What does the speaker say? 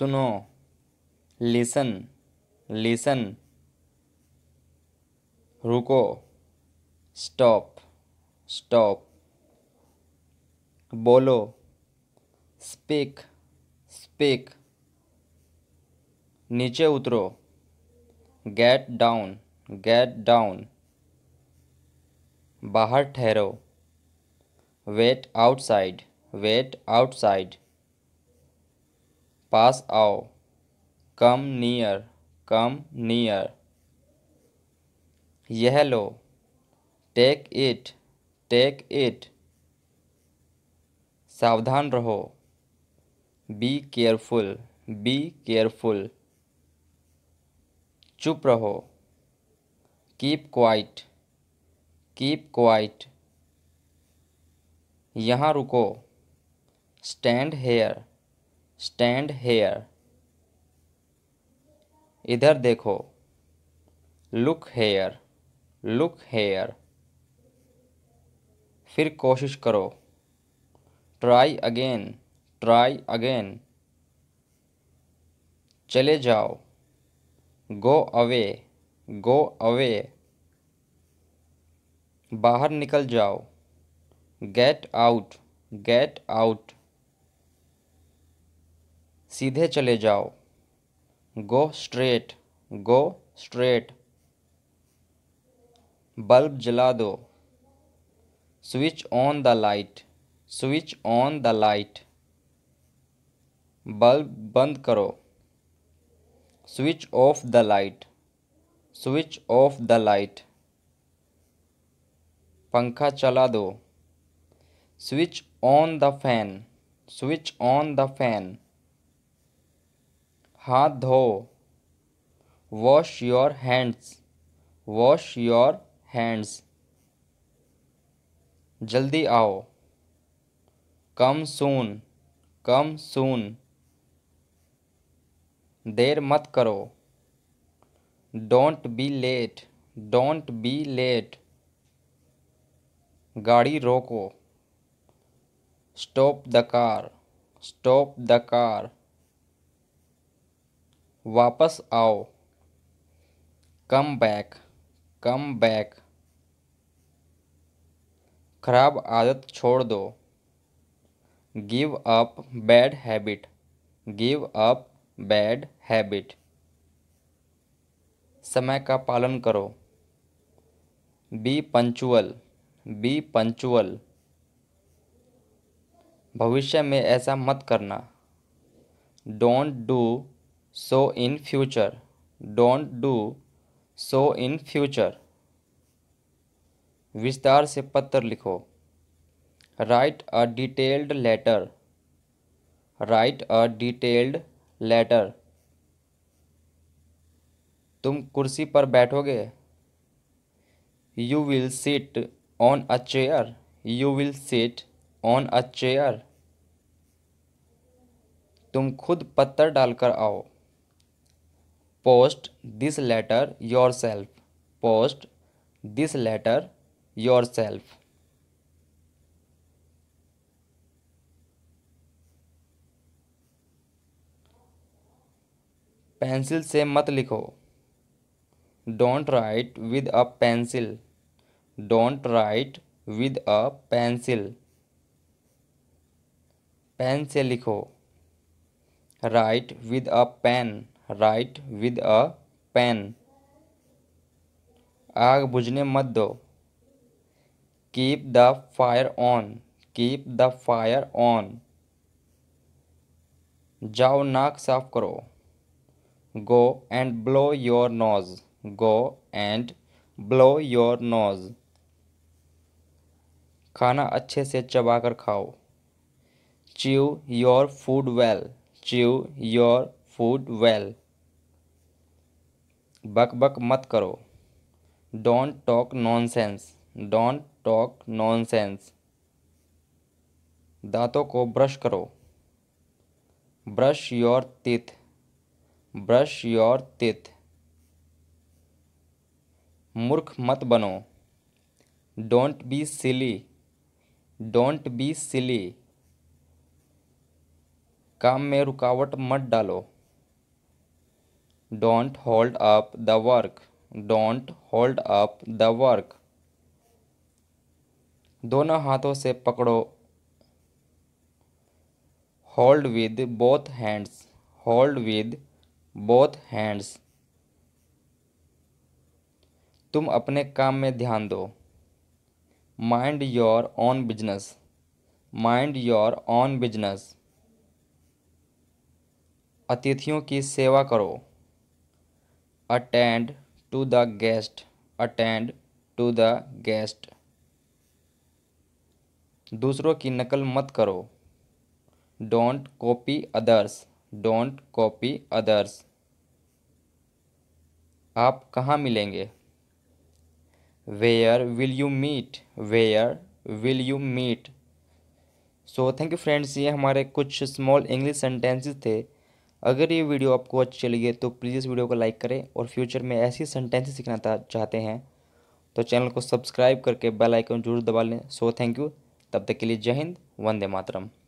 सुनो listen listen रुको stop stop बोलो स्पीक स्पीक नीचे उतरो गेट डाउन गेट डाउन बाहर ठहरो वेट आउटसाइड वेट आउटसाइड पास आओ कम नियर कम नियर यह लो टेक इट टेक इट सावधान रहो बी केयरफुल बी केयरफुल चुप रहो कीप क्वाइट कीप क्वाइट यहाँ रुको स्टैंड हेयर स्टैंड हेयर इधर देखो लुक हेयर लुक हेयर फिर कोशिश करो ट्राई अगेन ट्राई अगेन चले जाओ गो अवे गो अवे बाहर निकल जाओ गेट आउट गेट आउट सीधे चले जाओ go straight go straight bulb जला दो switch on the light switch on the light bulb बंद करो switch off the light switch off the light पंखा चला दो switch on the fan switch on the fan हाथ धो wash your hands wash your hands जल्दी आओ come soon come soon देर मत करो don't be late don't be late गाड़ी रोको stop the car stop the car वापस आओ कम बैक कम बैक खराब आदत छोड़ दो give up bad habit give up bad habit समय का पालन करो बी पंचुअल बी पंचुअल भविष्य में ऐसा मत करना don't do do so in future don't do so in future विस्तार से पत्र लिखो write a detailed letter write a detailed letter तुम कुर्सी पर बैठोगे you will sit on a chair you will sit on a chair तुम खुद पत्थर डालकर आओ post this letter yourself post this letter yourself pencil से मत लिखो don't write with a pencil don't write with a pencil pen से लिखो write with a pen write with a pen आग बुझने मत दो keep the fire on keep the fire on जाओ नाक साफ करो go and blow your nose go and blow your nose खाना अच्छे से चबाकर खाओ chew your food well chew your food well बक बक मत करो don't talk nonsense don't talk nonsense दांतों को ब्रश करो brush your teeth brush your teeth मूर्ख मत बनो don't be silly don't be silly काम में रुकावट मत डालो don't hold up the work don't hold up the work दोनों हाथों से पकड़ो hold with both hands hold with both hands तुम अपने काम में ध्यान दो mind your own business mind your own business अतिथियों की सेवा करो attend to the guest attend to the guest दूसरों की नकल मत करो don't copy others don't copy others आप कहाँ मिलेंगे where will you meet where will you meet so thank you friends ये हमारे कुछ स्मॉल इंग्लिश सेंटेंसेस थे अगर ये वीडियो आपको अच्छी लगी है तो प्लीज़ इस वीडियो को लाइक करें और फ्यूचर में ऐसी सेंटेंसेस सीखना चाहते हैं तो चैनल को सब्सक्राइब करके बेल आइकन जरूर दबा लें सो थैंक यू तब तक के लिए जय हिंद वंदे मातरम